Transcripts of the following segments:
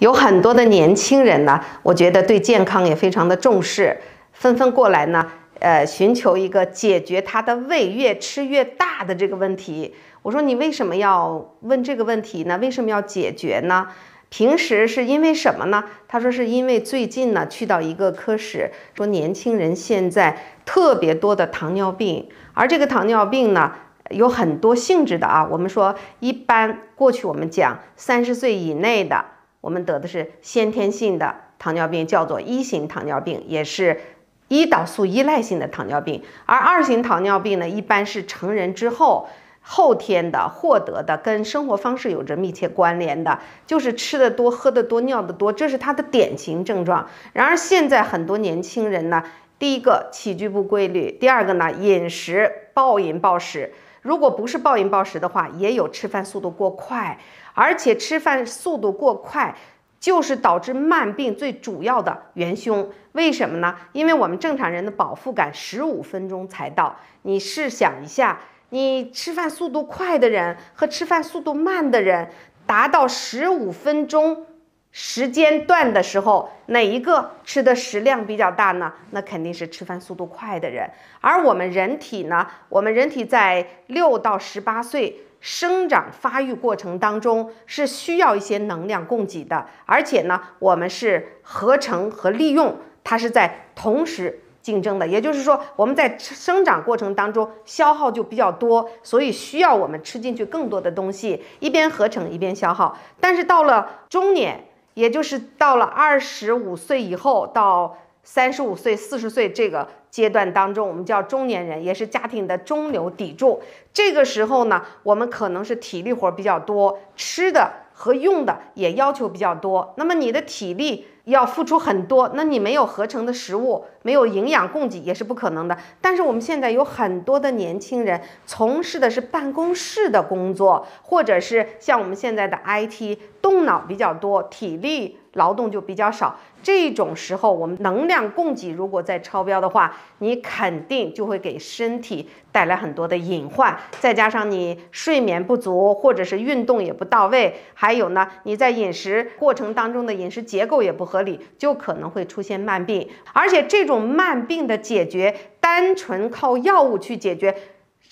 有很多的年轻人呢，我觉得对健康也非常的重视，纷纷过来呢，呃，寻求一个解决他的胃越吃越大的这个问题。我说你为什么要问这个问题呢？为什么要解决呢？平时是因为什么呢？他说是因为最近呢，去到一个科室，说年轻人现在特别多的糖尿病，而这个糖尿病呢，有很多性质的啊。我们说一般过去我们讲三十岁以内的。我们得的是先天性的糖尿病，叫做一型糖尿病，也是胰岛素依赖性的糖尿病。而二型糖尿病呢，一般是成人之后后天的获得的，跟生活方式有着密切关联的，就是吃的多、喝的多、尿的多，这是它的典型症状。然而现在很多年轻人呢，第一个起居不规律，第二个呢，饮食暴饮暴食。如果不是暴饮暴食的话，也有吃饭速度过快，而且吃饭速度过快就是导致慢病最主要的元凶。为什么呢？因为我们正常人的饱腹感十五分钟才到，你试想一下，你吃饭速度快的人和吃饭速度慢的人，达到十五分钟。时间段的时候，哪一个吃的食量比较大呢？那肯定是吃饭速度快的人。而我们人体呢，我们人体在六到十八岁生长发育过程当中是需要一些能量供给的，而且呢，我们是合成和利用，它是在同时竞争的。也就是说，我们在生长过程当中消耗就比较多，所以需要我们吃进去更多的东西，一边合成一边消耗。但是到了中年，也就是到了二十五岁以后，到三十五岁、四十岁这个阶段当中，我们叫中年人，也是家庭的中流砥柱。这个时候呢，我们可能是体力活比较多，吃的和用的也要求比较多。那么你的体力。要付出很多，那你没有合成的食物，没有营养供给也是不可能的。但是我们现在有很多的年轻人从事的是办公室的工作，或者是像我们现在的 IT，动脑比较多，体力劳动就比较少。这种时候，我们能量供给如果再超标的话，你肯定就会给身体带来很多的隐患。再加上你睡眠不足，或者是运动也不到位，还有呢，你在饮食过程当中的饮食结构也不。合理就可能会出现慢病，而且这种慢病的解决，单纯靠药物去解决。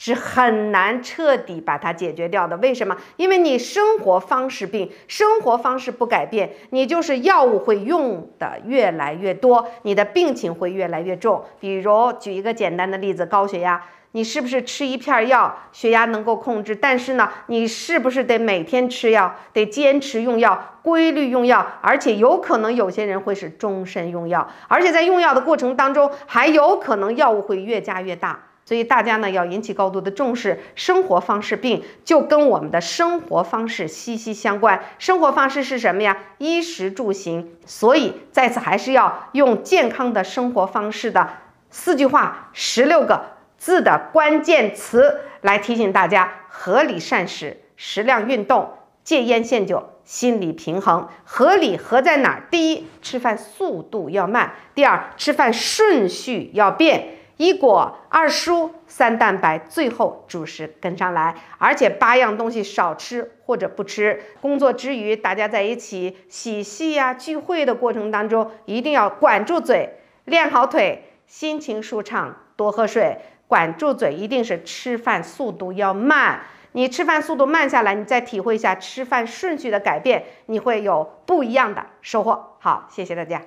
是很难彻底把它解决掉的。为什么？因为你生活方式病，生活方式不改变，你就是药物会用的越来越多，你的病情会越来越重。比如举一个简单的例子，高血压，你是不是吃一片药血压能够控制？但是呢，你是不是得每天吃药，得坚持用药，规律用药，而且有可能有些人会是终身用药，而且在用药的过程当中还有可能药物会越加越大。所以大家呢要引起高度的重视，生活方式病就跟我们的生活方式息息相关。生活方式是什么呀？衣食住行。所以在此还是要用健康的生活方式的四句话、十六个字的关键词来提醒大家：合理膳食、适量运动、戒烟限酒、心理平衡。合理合在哪儿？第一，吃饭速度要慢；第二，吃饭顺序要变。一果二蔬三蛋白，最后主食跟上来，而且八样东西少吃或者不吃。工作之余，大家在一起嬉戏呀、聚会的过程当中，一定要管住嘴，练好腿，心情舒畅，多喝水。管住嘴，一定是吃饭速度要慢。你吃饭速度慢下来，你再体会一下吃饭顺序的改变，你会有不一样的收获。好，谢谢大家。